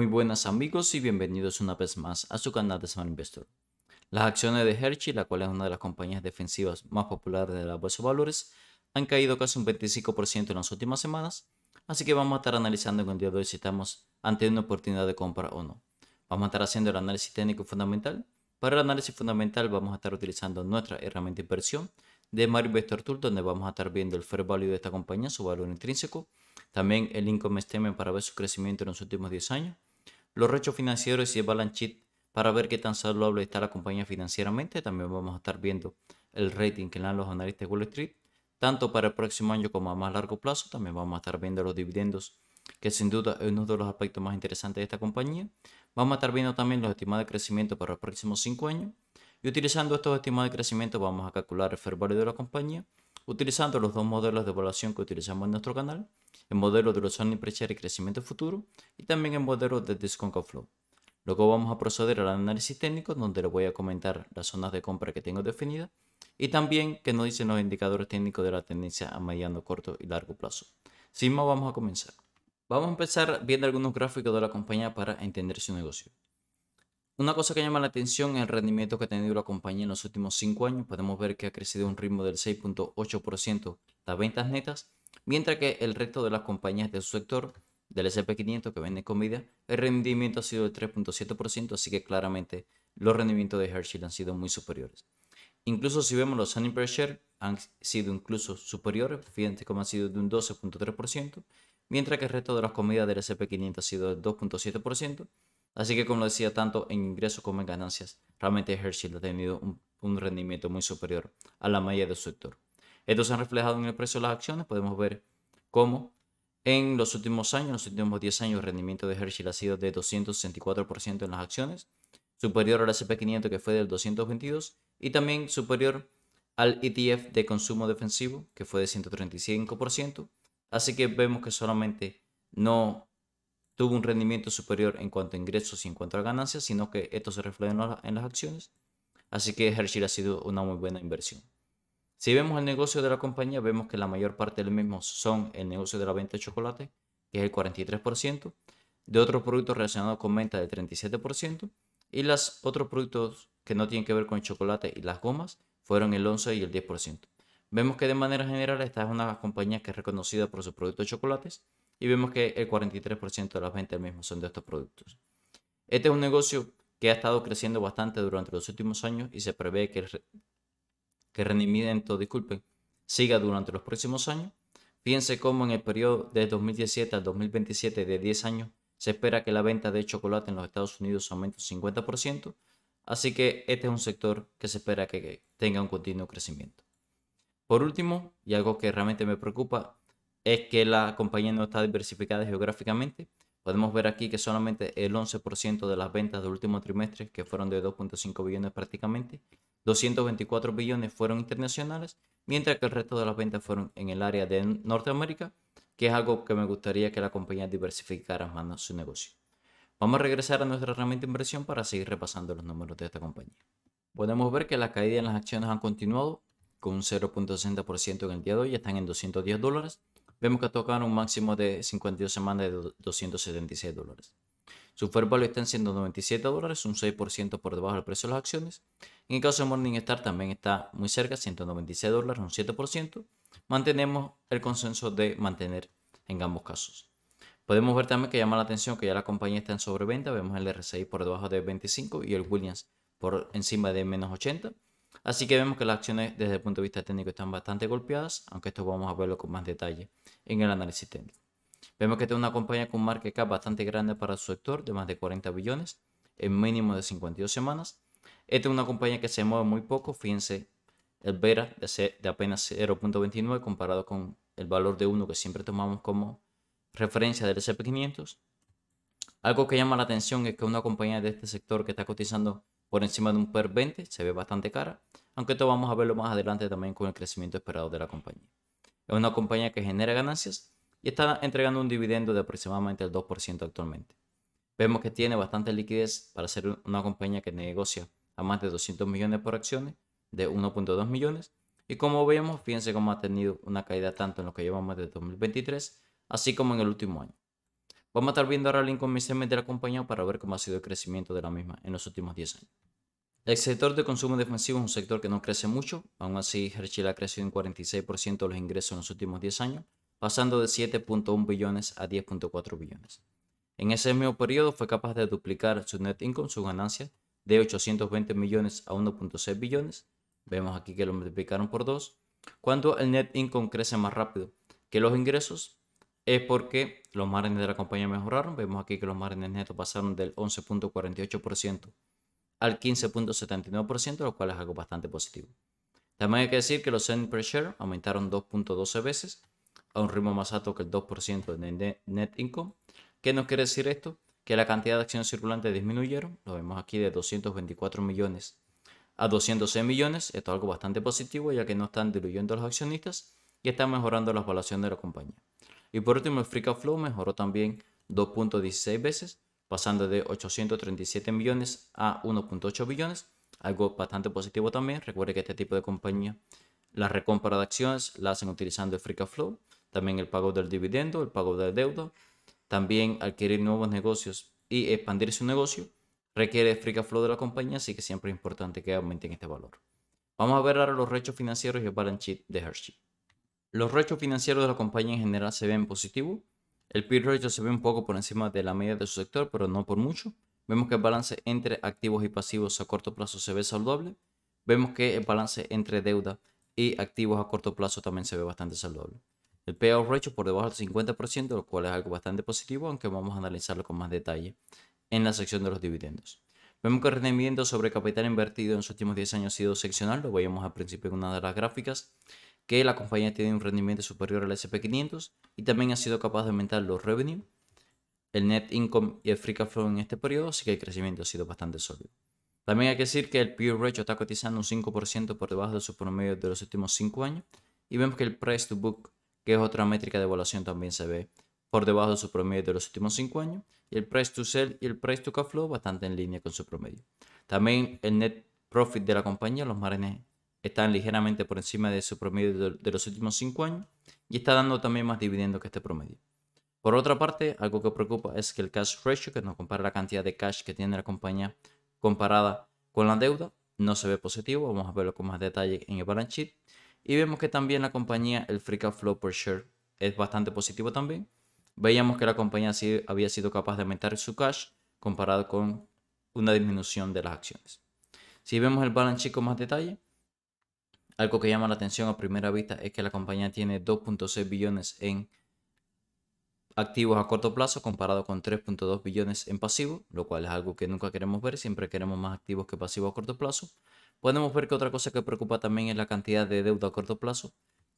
Muy buenas amigos y bienvenidos una vez más a su canal de Smart Investor. Las acciones de Hershey, la cual es una de las compañías defensivas más populares de la bolsa de valores, han caído casi un 25% en las últimas semanas, así que vamos a estar analizando en el día si estamos ante una oportunidad de compra o no. Vamos a estar haciendo el análisis técnico fundamental. Para el análisis fundamental vamos a estar utilizando nuestra herramienta de inversión de Smart Investor Tool, donde vamos a estar viendo el fair value de esta compañía, su valor intrínseco, también el income statement para ver su crecimiento en los últimos 10 años, los rechos financieros y el balance sheet para ver qué tan saludable está la compañía financieramente. También vamos a estar viendo el rating que le dan los analistas de Wall Street, tanto para el próximo año como a más largo plazo. También vamos a estar viendo los dividendos, que sin duda es uno de los aspectos más interesantes de esta compañía. Vamos a estar viendo también los estimados de crecimiento para los próximos 5 años. Y utilizando estos estimados de crecimiento vamos a calcular el fair value de la compañía, utilizando los dos modelos de evaluación que utilizamos en nuestro canal el modelo de los omnipressure y crecimiento futuro y también el modelo de discount flow. Luego vamos a proceder al análisis técnico donde les voy a comentar las zonas de compra que tengo definidas y también que nos dicen los indicadores técnicos de la tendencia a mediano, corto y largo plazo. Sin más, vamos a comenzar. Vamos a empezar viendo algunos gráficos de la compañía para entender su negocio. Una cosa que llama la atención es el rendimiento que ha tenido la compañía en los últimos 5 años. Podemos ver que ha crecido un ritmo del 6.8% las ventas netas Mientras que el resto de las compañías de su sector, del SP500 que venden comida, el rendimiento ha sido del 3.7%, así que claramente los rendimientos de Hershey han sido muy superiores. Incluso si vemos los earnings per han sido incluso superiores, fíjense cómo han sido de un 12.3%, mientras que el resto de las comidas del SP500 ha sido del 2.7%, así que como decía, tanto en ingresos como en ganancias, realmente Hershey ha tenido un, un rendimiento muy superior a la media de su sector. Esto se ha reflejado en el precio de las acciones. Podemos ver cómo en los últimos años, los últimos 10 años, el rendimiento de Herschel ha sido de 264% en las acciones, superior al SP500 que fue del 222 y también superior al ETF de consumo defensivo que fue de 135%. Así que vemos que solamente no tuvo un rendimiento superior en cuanto a ingresos y en cuanto a ganancias, sino que esto se refleja en las acciones. Así que Herschel ha sido una muy buena inversión. Si vemos el negocio de la compañía, vemos que la mayor parte del mismo son el negocio de la venta de chocolate, que es el 43%, de otros productos relacionados con venta del 37%, y los otros productos que no tienen que ver con el chocolate y las gomas fueron el 11 y el 10%. Vemos que de manera general esta es una compañía que es reconocida por sus productos de chocolates y vemos que el 43% de las ventas del mismo son de estos productos. Este es un negocio que ha estado creciendo bastante durante los últimos años y se prevé que que rendimiento, disculpen, siga durante los próximos años. Piense cómo en el periodo de 2017 al 2027 de 10 años se espera que la venta de chocolate en los Estados Unidos aumente un 50%, así que este es un sector que se espera que tenga un continuo crecimiento. Por último, y algo que realmente me preocupa, es que la compañía no está diversificada geográficamente Podemos ver aquí que solamente el 11% de las ventas del último trimestre, que fueron de 2.5 billones prácticamente, 224 billones fueron internacionales, mientras que el resto de las ventas fueron en el área de Norteamérica, que es algo que me gustaría que la compañía diversificara más su negocio. Vamos a regresar a nuestra herramienta de inversión para seguir repasando los números de esta compañía. Podemos ver que la caída en las acciones ha continuado con un 0.60% en el día de hoy, están en 210 dólares vemos que tocado un máximo de 52 semanas de 276 dólares. Su fair value está en 197 dólares, un 6% por debajo del precio de las acciones. En el caso de Morningstar también está muy cerca, 196 dólares, un 7%. Mantenemos el consenso de mantener en ambos casos. Podemos ver también que llama la atención que ya la compañía está en sobreventa. Vemos el RSI por debajo de 25 y el Williams por encima de menos 80. Así que vemos que las acciones desde el punto de vista técnico están bastante golpeadas, aunque esto vamos a verlo con más detalle en el análisis técnico. Vemos que es una compañía con market cap bastante grande para su sector, de más de 40 billones, en mínimo de 52 semanas. Esta es una compañía que se mueve muy poco, fíjense, el Vera de, de apenas 0.29 comparado con el valor de 1 que siempre tomamos como referencia del SP500. Algo que llama la atención es que una compañía de este sector que está cotizando por encima de un PER 20, se ve bastante cara, aunque esto vamos a verlo más adelante también con el crecimiento esperado de la compañía. Es una compañía que genera ganancias y está entregando un dividendo de aproximadamente el 2% actualmente. Vemos que tiene bastante liquidez para ser una compañía que negocia a más de 200 millones por acciones, de 1.2 millones. Y como vemos, fíjense cómo ha tenido una caída tanto en lo que llevamos de 2023, así como en el último año. Vamos a estar viendo ahora el con de la compañía para ver cómo ha sido el crecimiento de la misma en los últimos 10 años. El sector de consumo defensivo es un sector que no crece mucho, aún así Herschel ha crecido en 46% de los ingresos en los últimos 10 años, pasando de 7.1 billones a 10.4 billones. En ese mismo periodo fue capaz de duplicar su net income, su ganancia, de 820 millones a 1.6 billones. Vemos aquí que lo multiplicaron por 2. Cuando el net income crece más rápido que los ingresos, es porque los márgenes de la compañía mejoraron. Vemos aquí que los márgenes netos pasaron del 11.48% al 15.79%, lo cual es algo bastante positivo. También hay que decir que los earnings per share aumentaron 2.12 veces a un ritmo más alto que el 2% de net income. ¿Qué nos quiere decir esto? Que la cantidad de acciones circulantes disminuyeron, lo vemos aquí de 224 millones a 206 millones. Esto es algo bastante positivo ya que no están diluyendo a los accionistas y están mejorando la evaluación de la compañía. Y por último, el free cash flow mejoró también 2.16 veces, pasando de 837 millones a 1.8 billones, algo bastante positivo también. Recuerde que este tipo de compañía, la recompra de acciones la hacen utilizando el free cash flow, también el pago del dividendo, el pago del deuda, también adquirir nuevos negocios y expandir su negocio requiere free cash flow de la compañía, así que siempre es importante que aumenten este valor. Vamos a ver ahora los rechos financieros y el balance sheet de Hershey. Los rechos financieros de la compañía en general se ven positivos. El PIB ratio se ve un poco por encima de la media de su sector, pero no por mucho. Vemos que el balance entre activos y pasivos a corto plazo se ve saludable. Vemos que el balance entre deuda y activos a corto plazo también se ve bastante saludable. El payout ratio por debajo del 50%, lo cual es algo bastante positivo, aunque vamos a analizarlo con más detalle en la sección de los dividendos. Vemos que el rendimiento sobre capital invertido en los últimos 10 años ha sido seccional, lo veíamos al principio en una de las gráficas que la compañía tiene un rendimiento superior al SP500 y también ha sido capaz de aumentar los revenue, el net income y el free cash flow en este periodo, así que el crecimiento ha sido bastante sólido. También hay que decir que el peer ratio está cotizando un 5% por debajo de su promedio de los últimos 5 años y vemos que el price to book, que es otra métrica de evaluación, también se ve por debajo de su promedio de los últimos 5 años y el price to sell y el price to cash flow bastante en línea con su promedio. También el net profit de la compañía, los Marines están ligeramente por encima de su promedio de los últimos 5 años y está dando también más dividendos que este promedio. Por otra parte, algo que preocupa es que el cash ratio, que nos compara la cantidad de cash que tiene la compañía comparada con la deuda, no se ve positivo. Vamos a verlo con más detalle en el balance sheet. Y vemos que también la compañía, el free cash flow per share, es bastante positivo también. Veíamos que la compañía había sido capaz de aumentar su cash comparado con una disminución de las acciones. Si vemos el balance sheet con más detalle, algo que llama la atención a primera vista es que la compañía tiene 2.6 billones en activos a corto plazo comparado con 3.2 billones en pasivo, lo cual es algo que nunca queremos ver, siempre queremos más activos que pasivos a corto plazo. Podemos ver que otra cosa que preocupa también es la cantidad de deuda a corto plazo,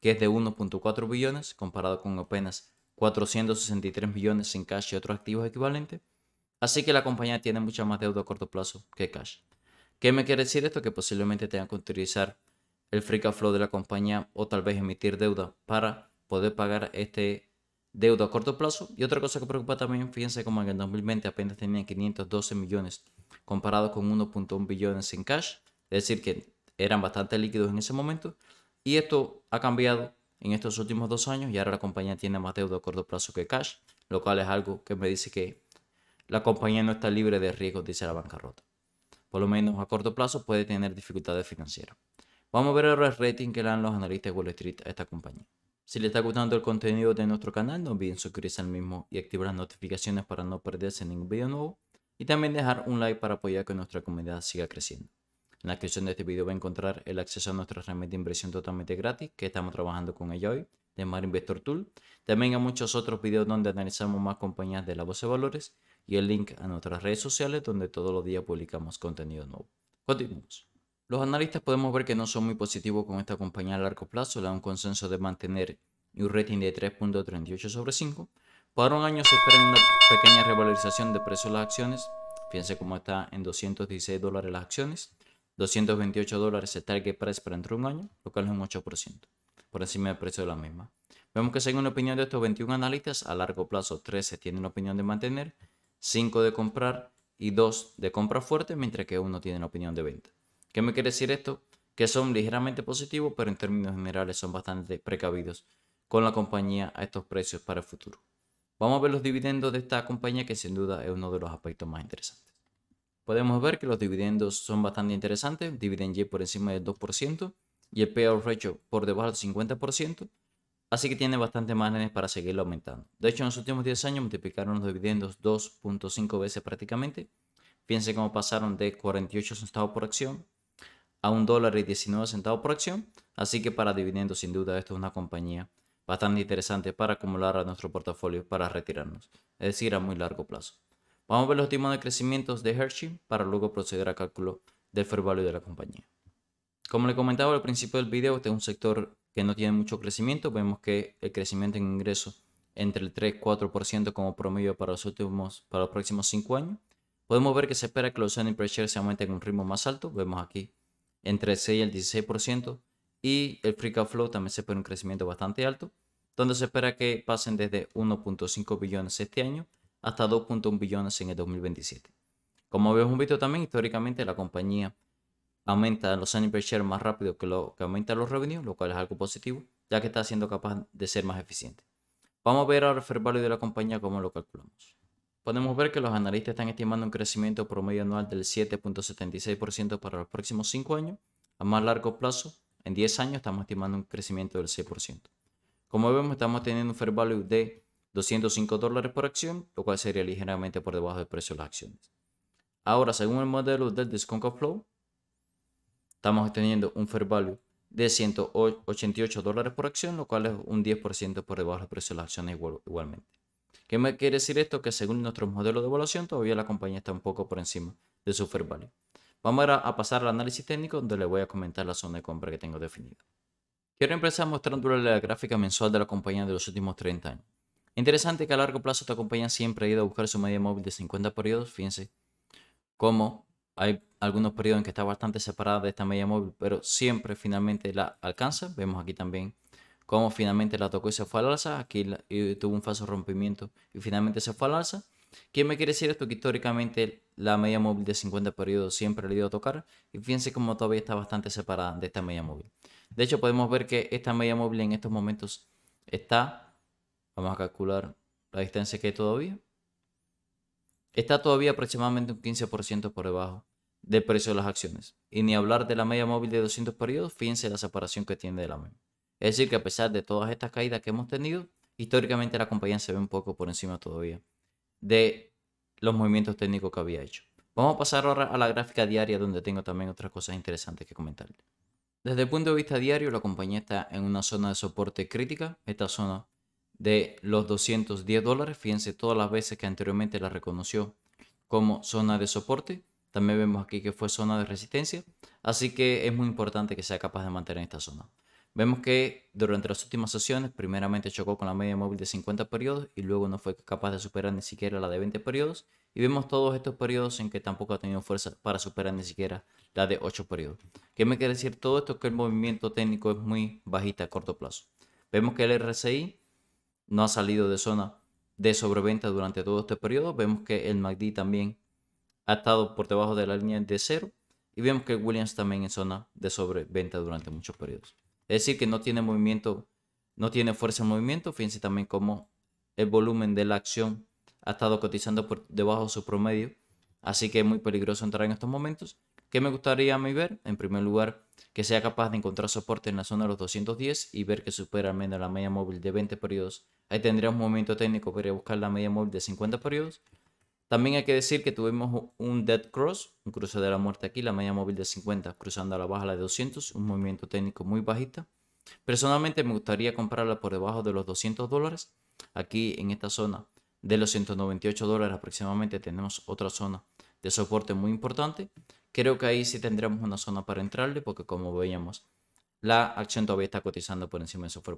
que es de 1.4 billones comparado con apenas 463 billones en cash y otros activos equivalentes. Así que la compañía tiene mucha más deuda a corto plazo que cash. ¿Qué me quiere decir esto? Que posiblemente tengan que utilizar el free cash flow de la compañía o tal vez emitir deuda para poder pagar este deuda a corto plazo. Y otra cosa que preocupa también, fíjense como en el 2020 apenas tenían 512 millones comparado con 1.1 billones en cash, es decir, que eran bastante líquidos en ese momento. Y esto ha cambiado en estos últimos dos años y ahora la compañía tiene más deuda a corto plazo que cash, lo cual es algo que me dice que la compañía no está libre de riesgos, dice la bancarrota. Por lo menos a corto plazo puede tener dificultades financieras. Vamos a ver ahora el rating que le dan los analistas Wall Street a esta compañía. Si les está gustando el contenido de nuestro canal, no olviden suscribirse al mismo y activar las notificaciones para no perderse ningún video nuevo. Y también dejar un like para apoyar que nuestra comunidad siga creciendo. En la descripción de este video va a encontrar el acceso a nuestra herramienta de inversión totalmente gratis que estamos trabajando con ella hoy, de Mar Investor Tool. También a muchos otros videos donde analizamos más compañías de la Voz de valores y el link a nuestras redes sociales donde todos los días publicamos contenido nuevo. Continuamos. Los analistas podemos ver que no son muy positivos con esta compañía a largo plazo, le da un consenso de mantener un rating de 3.38 sobre 5. Para un año se espera una pequeña revalorización de precio de las acciones. Fíjense cómo está en 216 dólares las acciones. 228 dólares el target price para dentro de un año, lo cual es un 8%, por encima del precio de la misma. Vemos que según la opinión de estos 21 analistas, a largo plazo 13 tienen la opinión de mantener, 5 de comprar y 2 de compra fuerte, mientras que uno tiene la opinión de venta. ¿Qué me quiere decir esto? Que son ligeramente positivos, pero en términos generales son bastante precavidos con la compañía a estos precios para el futuro. Vamos a ver los dividendos de esta compañía que sin duda es uno de los aspectos más interesantes. Podemos ver que los dividendos son bastante interesantes, dividend Y por encima del 2% y el payout ratio por debajo del 50%, así que tiene bastante márgenes para seguirlo aumentando. De hecho, en los últimos 10 años multiplicaron los dividendos 2.5 veces prácticamente. fíjense cómo pasaron de 48 centavos por acción a un dólar y 19 centavos por acción. Así que para dividendos, sin duda, esto es una compañía bastante interesante para acumular a nuestro portafolio para retirarnos, es decir, a muy largo plazo. Vamos a ver los últimos de de Hershey para luego proceder al cálculo del fair value de la compañía. Como le comentaba al principio del video, este es un sector que no tiene mucho crecimiento. Vemos que el crecimiento en ingresos entre el 3-4% como promedio para los, últimos, para los próximos 5 años. Podemos ver que se espera que los earnings per se aumenten en un ritmo más alto. Vemos aquí entre el 6 y el 16%, y el free cash flow también se espera un crecimiento bastante alto, donde se espera que pasen desde 1.5 billones este año hasta 2.1 billones en el 2027. Como habíamos visto también, históricamente la compañía aumenta los años per share más rápido que, lo, que aumenta los revenues, lo cual es algo positivo, ya que está siendo capaz de ser más eficiente. Vamos a ver ahora el fair value de la compañía, cómo lo calculamos podemos ver que los analistas están estimando un crecimiento promedio anual del 7.76% para los próximos 5 años. A más largo plazo, en 10 años, estamos estimando un crecimiento del 6%. Como vemos, estamos teniendo un fair value de 205 dólares por acción, lo cual sería ligeramente por debajo del precio de las acciones. Ahora, según el modelo del discount of flow, estamos teniendo un fair value de 188 dólares por acción, lo cual es un 10% por debajo del precio de las acciones igualmente. ¿Qué me quiere decir esto? Que según nuestro modelo de evaluación, todavía la compañía está un poco por encima de su fair value. Vamos ahora a pasar al análisis técnico, donde le voy a comentar la zona de compra que tengo definida. Quiero empezar mostrándole la gráfica mensual de la compañía de los últimos 30 años. Interesante que a largo plazo esta compañía siempre ha ido a buscar su media móvil de 50 periodos. Fíjense cómo hay algunos periodos en que está bastante separada de esta media móvil, pero siempre finalmente la alcanza. Vemos aquí también cómo finalmente la tocó y se fue al alza, aquí tuvo un falso rompimiento y finalmente se fue al alza. ¿Qué me quiere decir esto? Que históricamente la media móvil de 50 periodos siempre le dio a tocar y fíjense cómo todavía está bastante separada de esta media móvil. De hecho, podemos ver que esta media móvil en estos momentos está, vamos a calcular la distancia que hay todavía, está todavía aproximadamente un 15% por debajo del precio de las acciones. Y ni hablar de la media móvil de 200 periodos, fíjense la separación que tiene de la media. Es decir, que a pesar de todas estas caídas que hemos tenido, históricamente la compañía se ve un poco por encima todavía de los movimientos técnicos que había hecho. Vamos a pasar ahora a la gráfica diaria donde tengo también otras cosas interesantes que comentar. Desde el punto de vista diario, la compañía está en una zona de soporte crítica, esta zona de los 210 dólares. Fíjense todas las veces que anteriormente la reconoció como zona de soporte. También vemos aquí que fue zona de resistencia. Así que es muy importante que sea capaz de mantener esta zona. Vemos que durante las últimas sesiones, primeramente chocó con la media móvil de 50 periodos y luego no fue capaz de superar ni siquiera la de 20 periodos. Y vemos todos estos periodos en que tampoco ha tenido fuerza para superar ni siquiera la de 8 periodos. ¿Qué me quiere decir todo esto? Que el movimiento técnico es muy bajista a corto plazo. Vemos que el RSI no ha salido de zona de sobreventa durante todo este periodo. Vemos que el MACD también ha estado por debajo de la línea de cero. Y vemos que el Williams también en zona de sobreventa durante muchos periodos. Es decir, que no tiene movimiento, no tiene fuerza en movimiento. Fíjense también cómo el volumen de la acción ha estado cotizando por debajo de su promedio. Así que es muy peligroso entrar en estos momentos. ¿Qué me gustaría a mí ver? En primer lugar, que sea capaz de encontrar soporte en la zona de los 210 y ver que supera al menos la media móvil de 20 periodos. Ahí tendría un movimiento técnico para buscar la media móvil de 50 periodos también hay que decir que tuvimos un Dead Cross, un cruce de la muerte aquí, la media móvil de 50 cruzando a la baja la de 200, un movimiento técnico muy bajista. Personalmente me gustaría comprarla por debajo de los 200 dólares. Aquí en esta zona de los 198 dólares aproximadamente tenemos otra zona de soporte muy importante. Creo que ahí sí tendremos una zona para entrarle porque como veíamos, la acción todavía está cotizando por encima de su fair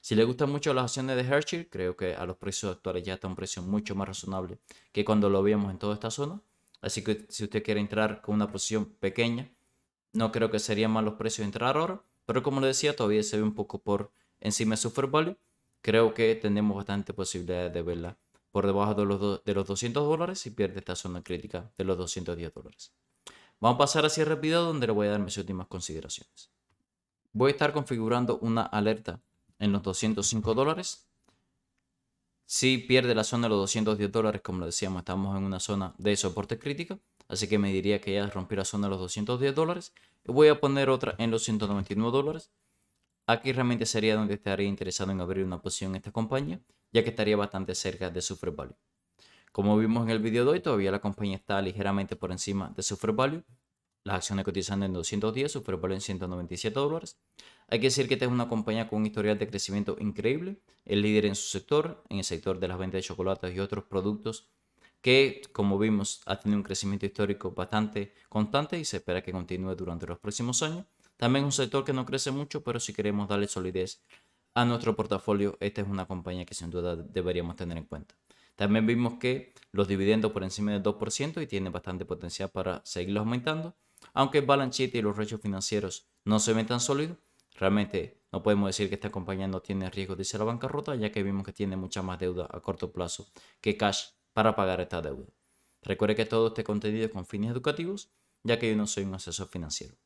si le gustan mucho las acciones de Hershey, creo que a los precios actuales ya está un precio mucho más razonable que cuando lo vimos en toda esta zona. Así que si usted quiere entrar con una posición pequeña, no creo que serían malos precios entrar ahora. Pero como le decía, todavía se ve un poco por encima de su fair value. Creo que tenemos bastante posibilidades de verla por debajo de los, de los 200 dólares y pierde esta zona crítica de los 210 dólares. Vamos a pasar así rápido donde le voy a dar mis últimas consideraciones. Voy a estar configurando una alerta en los 205 dólares. Si pierde la zona de los 210 dólares, como lo decíamos, estamos en una zona de soporte crítico Así que me diría que ya rompió la zona de los 210 dólares. Voy a poner otra en los 199 dólares. Aquí realmente sería donde estaría interesado en abrir una posición en esta compañía, ya que estaría bastante cerca de su fair value. Como vimos en el video de hoy, todavía la compañía está ligeramente por encima de su fair value. Las acciones cotizando en 210, su fair value en 197 dólares. Hay que decir que esta es una compañía con un historial de crecimiento increíble, el líder en su sector, en el sector de las ventas de chocolates y otros productos que, como vimos, ha tenido un crecimiento histórico bastante constante y se espera que continúe durante los próximos años. También es un sector que no crece mucho, pero si queremos darle solidez a nuestro portafolio, esta es una compañía que sin duda deberíamos tener en cuenta. También vimos que los dividendos por encima del 2% y tiene bastante potencial para seguirlos aumentando, aunque el balance sheet y los rechos financieros no se ven tan sólidos, Realmente no podemos decir que esta compañía no tiene riesgo de irse la bancarrota, ya que vimos que tiene mucha más deuda a corto plazo que cash para pagar esta deuda. Recuerde que todo este contenido es con fines educativos, ya que yo no soy un asesor financiero.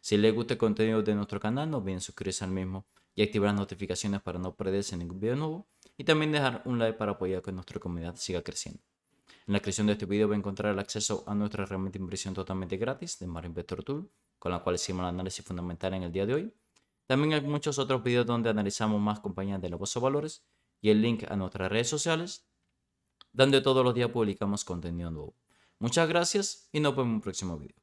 Si les gusta el contenido de nuestro canal, no olviden suscribirse al mismo y activar las notificaciones para no perderse ningún video nuevo y también dejar un like para apoyar a que nuestra comunidad siga creciendo. En la descripción de este video va a encontrar el acceso a nuestra herramienta de inversión totalmente gratis de Mar Investor Tool, con la cual hicimos el análisis fundamental en el día de hoy también hay muchos otros videos donde analizamos más compañías de la valores y el link a nuestras redes sociales, donde todos los días publicamos contenido nuevo. Muchas gracias y nos vemos en un próximo video.